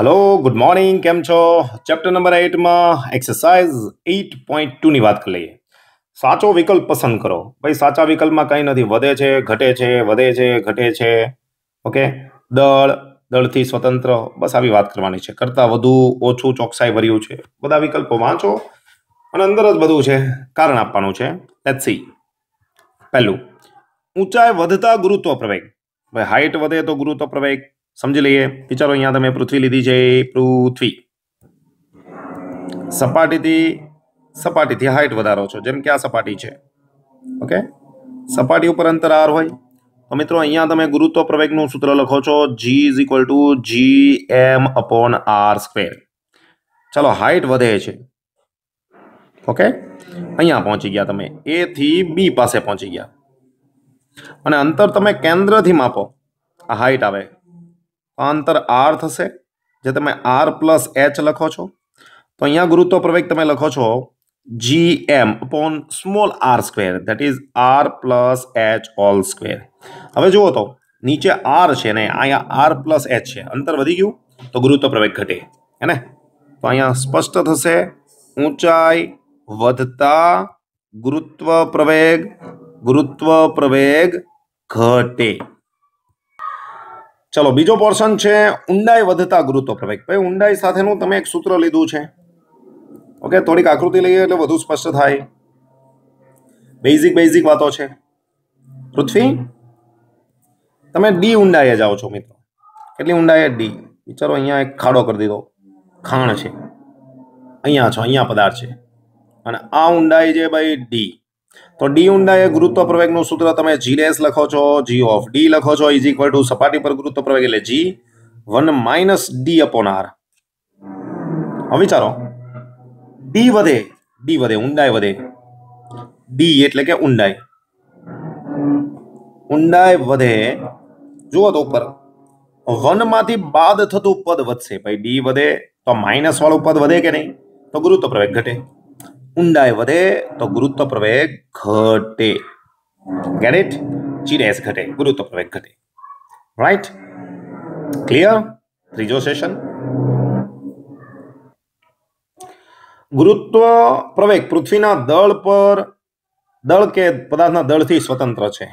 hello good morning કેમ છો chapter number એટમાં એક્સરસાઇઝ એઇટ પોઈન્ટ ટુની વાત કરી લઈએ સાચો વિકલ્પ પસંદ કરો ભાઈ સાચા વિકલ્પમાં કંઈ નથી વધે છે ઘટે છે વધે છે ઘટે છે ઓકે દળ દળથી સ્વતંત્ર બસ આવી વાત કરવાની છે કરતાં વધુ ઓછું ચોકસાઈ ભર્યું છે બધા વિકલ્પો વાંચો અને અંદર જ બધું છે કારણ આપવાનું છે લેટ સી પહેલું ઊંચાઈ વધતા ગુરુત્વ પ્રવેગ ભાઈ હાઇટ વધે તો ગુરુત્વ પ્રવેગ સમજી લઈએ વિચારો અહીંયા તમે પૃથ્વી લીધી છે પૃથ્વી સપાટીથી સપાટીથી હાઇટ વધારો છો જેમ કે આ સપાટી છે ઓકે સપાટી ઉપર અંતર આર હોય તો મિત્રો અહીંયા તમે ગુરુત્વ પ્રવેગનું સૂત્ર લખો છો G is equal to G M upon R square ચાલો હાઇટ વધે છે ઓકે અહીંયા પહોંચી ગયા તમે એ થી બી પાસે પહોંચી ગયા અને અંતર તમે કેન્દ્રથી માપો આ હાઇટ આવે અંતર આર થશે જે તમે આર પ્લસ એચ લખો છો તો અહીંયા ગુરુત્વ પ્રવેગ તમે લખો છો G M upon small R square that is R plus H whole square હવે જુઓ તો નીચે આર છે ને અહીંયા આર પ્લસ એચ છે અંતર વધી ગયું તો ગુરુત્વ પ્રવેગ ઘટે હેને તો અહીંયા સ્પષ્ટ થશે ઊંચાઈ વધતા ગુરુત્વ પ્રવેગ ગુરુત્વ પ્રવેગ ઘટે ચલો બીજો પોર્શન છે ઊંડાઈ વધતા ગુરુત્વ પ્રવેગ ભાઈ ઊંડાઈ સાથેનું તમે એક સૂત્ર લીધું છે ઓકે થોડીક આકૃતિ લઈએ એટલે વધુ સ્પષ્ટ થાય બેઝિક બેઝિક વાતો છે પૃથ્વી તમે ડી ઊંડાઈએ જાઓ છો મિત્રો કેટલી ઊંડાઈએ ડી વિચારો અહીંયા એક ખાડો કરી દીધો ખાણ છે અહીંયા છો અહીંયા પદાર્થ છે અને આ ઊંડાઈ છે ભાઈ ડી તો ડી ઊંડા એ ગુરુત્વ પ્રવેગનું સૂત્ર તમે જી ડેસ લખો છો જી ઓફ ડી લખો છો ઇઝ ઇક્વલ ટુ સપાટી પર ગુરુત્વ પ્રવેગ એટલે G one minus D upon R હવે વિચારો ડી વધે ડી વધે ઊંડાઈ વધે ડી એટલે કે ઊંડાઈ ઊંડાઈ વધે જુઓ તો ઉપર વન માંથી બાદ થતું પદ વધશે ભાઈ ડી વધે તો માઇનસ વાળું પદ વધે કે નહીં તો ગુરુત્વ પ્રવેગ ઘટે ઊંડાઈ વધે તો ગુરુત્વ પ્રવેગ ઘટે ગેટ ઇટ જીએસ ઘટે ગુરુત્વ પ્રવેગ ઘટે રાઈટ ક્લિયર ત્રીજો સેશન ગુરુત્વ પ્રવેગ પૃથ્વીના દળ પર દળ કે પદાર્થના દળથી સ્વતંત્ર છે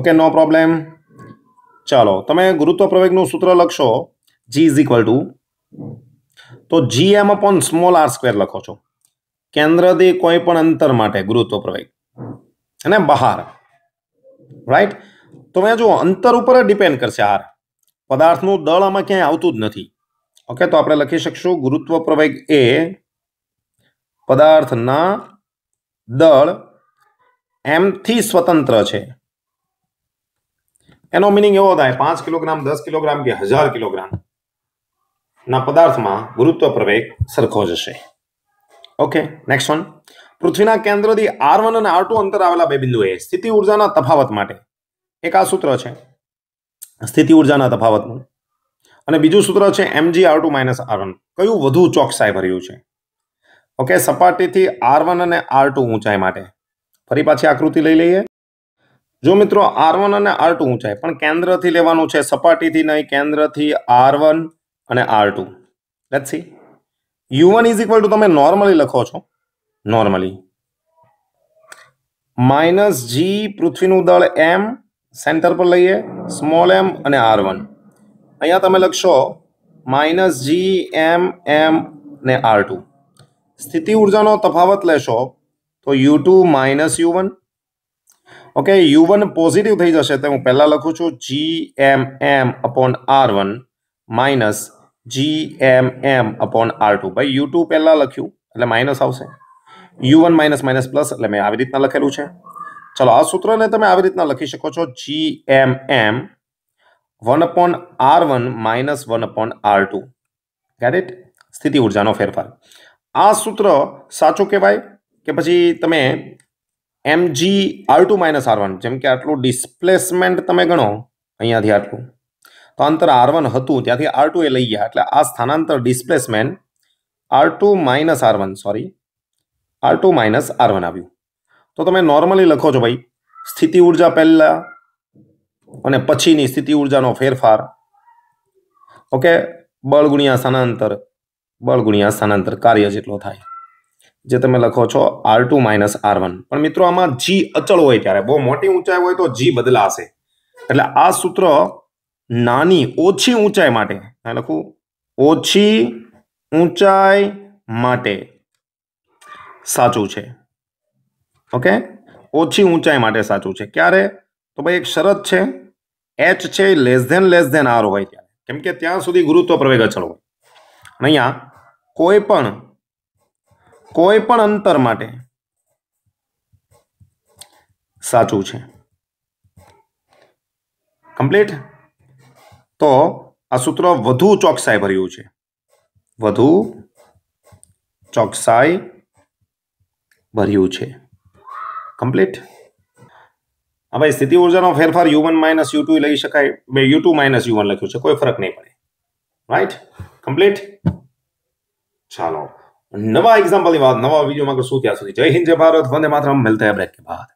ઓકે નો પ્રોબ્લેમ ચાલો તમે ગુરુત્વ પ્રવેગનું સૂત્ર લખશો જી ઇઝ ઇક્વલ ટુ તો G M upon small R square લખો છો કેન્દ્રથી કોઈ પણ અંતર માટે ગુરુત્વ પ્રવેગ અને બહાર રાઈટ તો મેં જુઓ અંતર ઉપર ડિપેન્ડ કરશે આર પદાર્થનું દળ આમાં ક્યાંય આવતું જ નથી ઓકે તો આપણે લખી શકશું ગુરુત્વ પ્રવેગ એ પદાર્થના દળ એમથી સ્વતંત્ર છે એનો મિનિંગ એવો થાય પાંચ કિલોગ્રામ દસ કિલોગ્રામ કે હજાર કિલોગ્રામ ના પદાર્થમાં ગુરુત્વ પ્રવેગ સરખો જશે ઓકે નેક્સ્ટ વન પૃથ્વીના કેન્દ્રથી આર વન અને આર ટુ અંતર આવેલા બે બિંદુએ સ્થિતિ ઉર્જાના તફાવત માટે એક આ સૂત્ર છે સ્થિતિ ઉર્જાના તફાવતનું અને બીજું સૂત્ર છે M G R two minus R one કયું વધુ ચોકસાઈ ભર્યું છે ઓકે સપાટીથી આર વન અને આર ટુ ઊંચાઈ માટે ફરી પાછી આકૃતિ લઈ લઈએ જો મિત્રો આર વન અને આર ટુ ઊંચાઈ પણ કેન્દ્રથી લેવાનું છે સપાટીથી નહીં કેન્દ્રથી આર વન અને R two let see U one is equal to તમે નોર્મલી લખો છો નોર્મલી માઇનસ જી પૃથ્વીનું દળ એમ સેન્ટર પર લઈએ સ્મોલ એમ અને આર વન અહીંયા તમે લખશો માઇનસ જી એમ એમ ને આર ટુ સ્થિતિ ઉર્જાનો તફાવત લેશો તો U two minus U one okay U one positive થઈ જશે તો હું પહેલાં લખું છું G M M upon R one minus G M M upon R two ભાઈ યુ ટુ પહેલાં લખ્યું એટલે માઇનસ આવશે U one minus minus plus એટલે મેં આવી રીતના લખેલું છે ચલો આ સૂત્રને તમે આવી રીતના લખી શકો છો G M M one upon R one minus one upon R two get it સ્થિતિ ઉર્જાનો ફેરફાર આ સૂત્ર સાચું કહેવાય કે પછી તમે M G R two minus R one જેમ કે આટલું ડિસ્પ્લેસમેન્ટ તમે ગણો અહીંયાથી આટલું તો અંતર આર વન હતું ત્યાંથી આર ટુ એ લઈ ગયા એટલે આ સ્થાનાંતર displacement R two minus R one sorry R two minus R one આવ્યું તો તમે નોર્મલી લખો છો ભાઈ સ્થિતિ ઉર્જા પહેલાં અને પછીની સ્થિતિ ઉર્જાનો ફેરફાર ઓકે બળ ગુણ્યા સ્થાનાંતર બળ ગુણ્યા સ્થાનાંતર કાર્ય જેટલો થાય જે તમે લખો છો R two minus R one પણ મિત્રો આમાં જી અચળ હોય ત્યારે બહુ મોટી ઊંચાઈ હોય તો જી બદલાશે એટલે આ સૂત્ર નાની ઓછી ઊંચાઈ માટે આ લખું ઓછી ઊંચાઈ માટે સાચું છે ઓકે ઓછી ઊંચાઈ માટે સાચું છે ક્યારે તો ભાઈ એક શરત છે એચ છે less than less than R હોય ત્યારે કેમ કે ત્યાં સુધી ગુરુત્વ પ્રવેગ અચળ હોય અહીંયા કોઈ પણ કોઈ પણ અંતર માટે સાચું છે કમ્પ્લીટ તો આ સૂત્ર વધુ ચોકસાઇ ભર્યું છે વધુ ચોકસાઇ ભર્યું છે કમ્પ્લીટ હવે સ્થિતિ ઊર્જાનો ફેરફાર u1 - u2 લઈ શકાય મે u2 - u1 લખ્યું છે કોઈ ફરક નઈ પડે રાઈટ કમ્પ્લીટ ચાલો નવા એક્ઝામ્પલની વાત નવા વિડિયોમાં કરશું તૈયાર સૂજી જય હિન્દ જય ભારત વંદે માતરમ મળતા હૈ બ્રેક કે બાદ